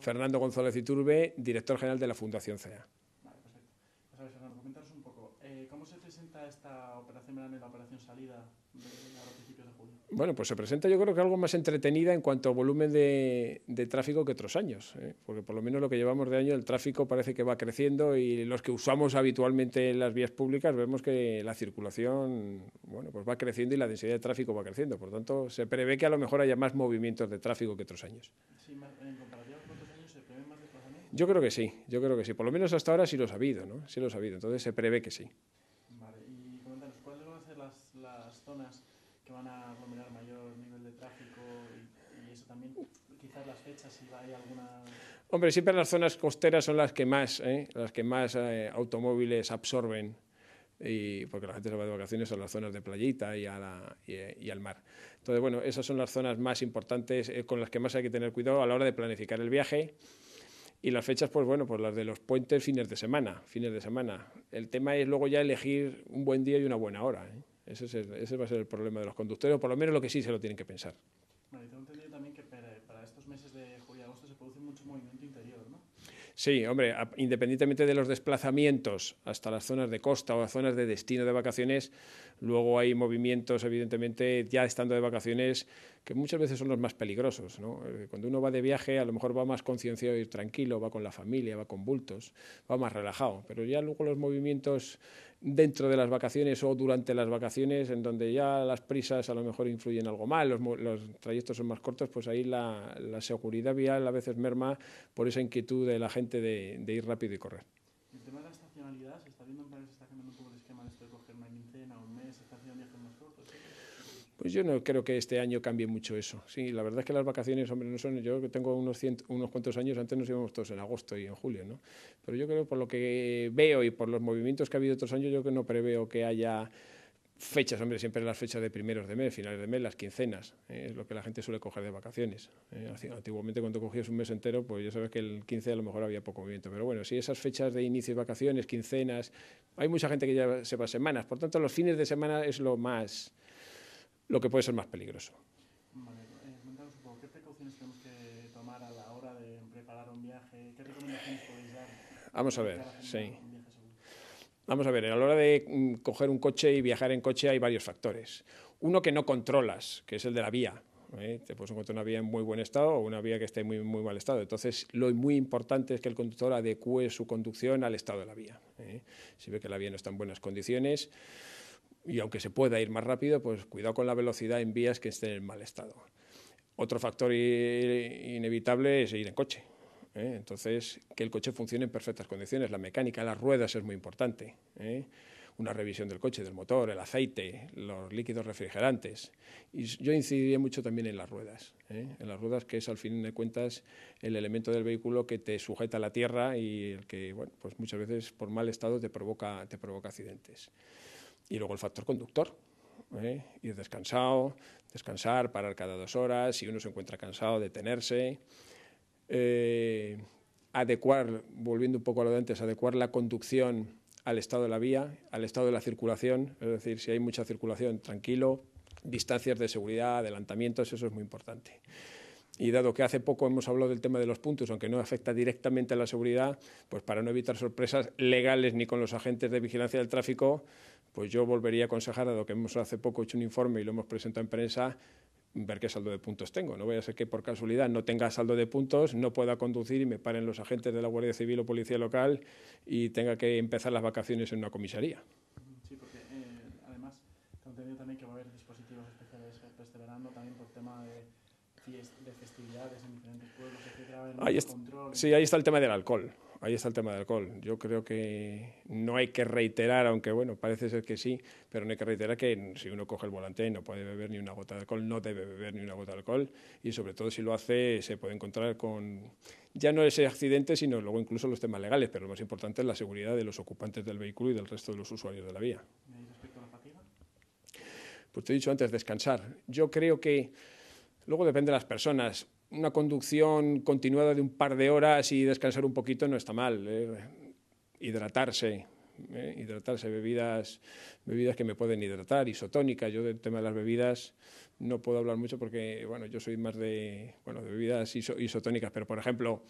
Fernando González Iturbe, director general de la Fundación CEA. Vale, perfecto. Pues a ver, comentaros un poco, eh, ¿cómo se presenta esta operación la operación salida a principios de julio? Bueno, pues se presenta yo creo que algo más entretenida en cuanto a volumen de, tráfico que otros años, ¿eh? porque por lo menos lo que llevamos de año el tráfico parece que va creciendo y los que usamos habitualmente las vías públicas vemos que la circulación bueno, pues va creciendo y la densidad de tráfico va creciendo, por lo tanto se prevé que a lo mejor haya más movimientos de tráfico que otros años. Sí, en comparación yo creo que sí, yo creo que sí. Por lo menos hasta ahora sí lo ha sabido, ¿no? Sí lo ha sabido. Entonces se prevé que sí. Vale, y coméntanos, ¿cuáles van a ser las, zonas que van a aglomerar mayor nivel de tráfico y, eso también? Quizás las fechas, si hay alguna... Hombre, siempre las zonas costeras son las que más, ¿eh? las que más eh, automóviles absorben y porque la gente se va de vacaciones a las zonas de playita y, al mar. Entonces, bueno, esas son las zonas más importantes eh, con las que más hay que tener cuidado a la hora de planificar el viaje y las fechas, pues bueno, pues las de los puentes, fines de semana, fines de semana. El tema es luego ya elegir un buen día y una buena hora. ¿eh? Ese, es ese va a ser el problema de los conductores, o por lo menos lo que sí se lo tienen que pensar. Bueno, y tengo entendido también que para, estos meses de julio y agosto se produce mucho movimiento interior, ¿no? Sí, hombre, independientemente de los desplazamientos hasta las zonas de costa o las zonas de destino de vacaciones, luego hay movimientos, evidentemente, ya estando de vacaciones, que muchas veces son los más peligrosos. Eh, cuando uno va de viaje, a lo mejor va más concienciado y tranquilo, va con la familia, va con bultos, va más relajado, pero ya luego los movimientos dentro de las vacaciones o durante las vacaciones, en donde ya las prisas a lo mejor influyen algo mal, los, los trayectos son más cortos, pues ahí la, la, seguridad vial a veces merma por esa inquietud de la gente de, de ir rápido y correr. El tema de la estacionalidad, se está viendo en planes, se está cambiando un poco el esquema de esto de coger una quincena, un mes, se está haciendo viajes más cortos. Pues yo no creo que este año cambie mucho eso. Sí, la verdad es que las vacaciones, hombre, no son. Yo tengo unos, unos cuantos años, antes nos íbamos todos en agosto y en julio, ¿no? Pero yo creo, por lo que veo y por los movimientos que ha habido otros años, yo que no preveo que haya fechas, hombre, siempre las fechas de primeros de mes, finales de mes, las quincenas, ¿eh? es lo que la gente suele coger de vacaciones. ¿eh? antiguamente cuando cogías un mes entero, pues ya sabes que el 15 a lo mejor había poco movimiento, pero bueno, si esas fechas de inicio de vacaciones, quincenas, hay mucha gente que ya se va semanas, por tanto los fines de semana es lo más lo que puede ser más peligroso. Eh, ¿qué precauciones tenemos que tomar a la hora de preparar un viaje? ¿Qué recomendaciones podéis dar? Vamos a ver, sí. Vamos a ver, a la hora de mm, coger un coche y viajar en coche hay varios factores. Uno que no controlas, que es el de la vía. ¿eh? Te puedes encontrar una vía en muy buen estado o una vía que esté en muy, muy mal estado. Entonces, lo muy importante es que el conductor adecue su conducción al estado de la vía. ¿eh? Si ve que la vía no está en buenas condiciones, y aunque se pueda ir más rápido, pues cuidado con la velocidad en vías que estén en mal estado. Otro factor inevitable es ir en coche. ¿eh? Entonces, que el coche funcione en perfectas condiciones. La mecánica, las ruedas es muy importante. ¿eh? Una revisión del coche, del motor, el aceite, los líquidos refrigerantes. Y yo incidiría mucho también en las ruedas. ¿eh? En las ruedas, que es al fin de cuentas el elemento del vehículo que te sujeta a la tierra y el que, pues muchas veces por mal estado te provoca, te provoca accidentes. Y luego el factor conductor. ¿eh? Ir descansado, descansar, parar cada dos horas, si uno se encuentra cansado, detenerse. Eh, adecuar, volviendo un poco a lo de antes, adecuar la conducción al estado de la vía, al estado de la circulación, es decir, si hay mucha circulación, tranquilo, distancias de seguridad, adelantamientos, eso es muy importante. Y dado que hace poco hemos hablado del tema de los puntos, aunque no afecta directamente a la seguridad, pues para no evitar sorpresas legales ni con los agentes de vigilancia del tráfico, pues yo volvería a aconsejar, dado que hemos hace poco hecho un informe y lo hemos presentado en prensa, ver qué saldo de puntos tengo. No vaya a ser que por casualidad no tenga saldo de puntos, no pueda conducir y me paren los agentes de la Guardia Civil o Policía Local y tenga que empezar las vacaciones en una comisaría. Sí, porque eh, además, también que va a haber dispositivos especiales este también por tema de de festividades en diferentes pueblos, ahí está, sí, ahí está el tema del alcohol. Ahí está el tema del alcohol. Yo creo que no hay que reiterar, aunque bueno, parece ser que sí, pero no hay que reiterar que si uno coge el volante y no puede beber ni una gota de alcohol, no debe beber ni una gota de alcohol y sobre todo si lo hace se puede encontrar con ya no ese accidente, sino luego incluso los temas legales, pero lo más importante es la seguridad de los ocupantes del vehículo y del resto de los usuarios de la vía. ¿Y respecto a la fatiga? Pues te he dicho antes, descansar. Yo creo que Luego depende de las personas. Una conducción continuada de un par de horas y descansar un poquito no está mal. ¿eh? Hidratarse, ¿eh? hidratarse, bebidas, bebidas que me pueden hidratar, isotónicas. Yo del tema de las bebidas no puedo hablar mucho porque, bueno, yo soy más de, bueno, de bebidas isotónicas, pero por ejemplo,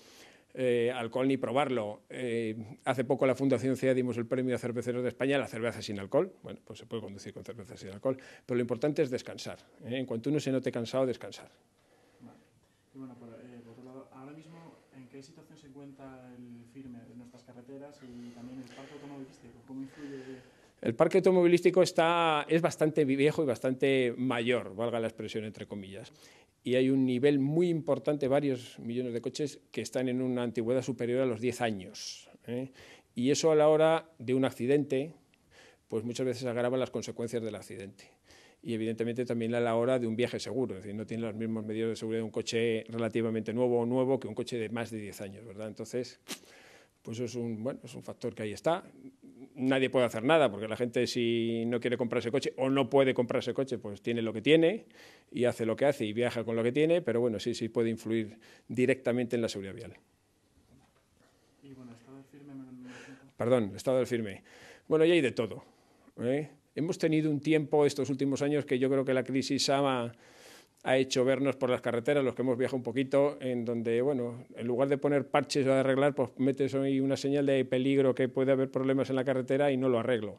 eh, alcohol ni probarlo. Eh, hace poco la Fundación CEA dimos el premio a cerveceros de España a la cerveza sin alcohol. Bueno, pues se puede conducir con cerveza sin alcohol, pero lo importante es descansar. ¿eh? En cuanto uno se note cansado, descansar. Vale. Y bueno, por, eh, por otro lado, ahora mismo, ¿en qué situación se encuentra el firme de nuestras carreteras y también el parque automovilístico? ¿Cómo influye? El parque automovilístico está, es bastante viejo y bastante mayor, valga la expresión entre comillas. Y hay un nivel muy importante, varios millones de coches, que están en una antigüedad superior a los 10 años. ¿eh? Y eso a la hora de un accidente, pues muchas veces agrava las consecuencias del accidente. Y evidentemente también a la hora de un viaje seguro, es decir, no tiene los mismos medios de seguridad de un coche relativamente nuevo o nuevo que un coche de más de 10 años, ¿verdad? Entonces, pues eso es un, bueno, es un factor que ahí está nadie puede hacer nada, porque la gente si no quiere comprarse coche o no puede comprarse coche, pues tiene lo que tiene y hace lo que hace y viaja con lo que tiene, pero bueno, sí, sí puede influir directamente en la seguridad vial. Perdón, estado del firme. Bueno, y hay de todo. ¿eh? Hemos tenido un tiempo estos últimos años que yo creo que la crisis ha ha hecho vernos por las carreteras, los que hemos viajado un poquito, en donde, bueno, en lugar de poner parches o arreglar, pues metes ahí una señal de peligro que puede haber problemas en la carretera y no lo arreglo.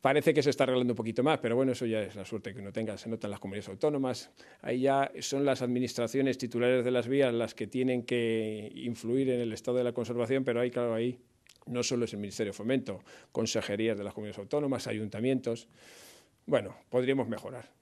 Parece que se está arreglando un poquito más, pero bueno, eso ya es la suerte que uno tenga, se notan las comunidades autónomas, ahí ya son las administraciones titulares de las vías las que tienen que influir en el estado de la conservación, pero ahí, claro, ahí no solo es el Ministerio de Fomento, consejerías de las comunidades autónomas, ayuntamientos, bueno, podríamos mejorar.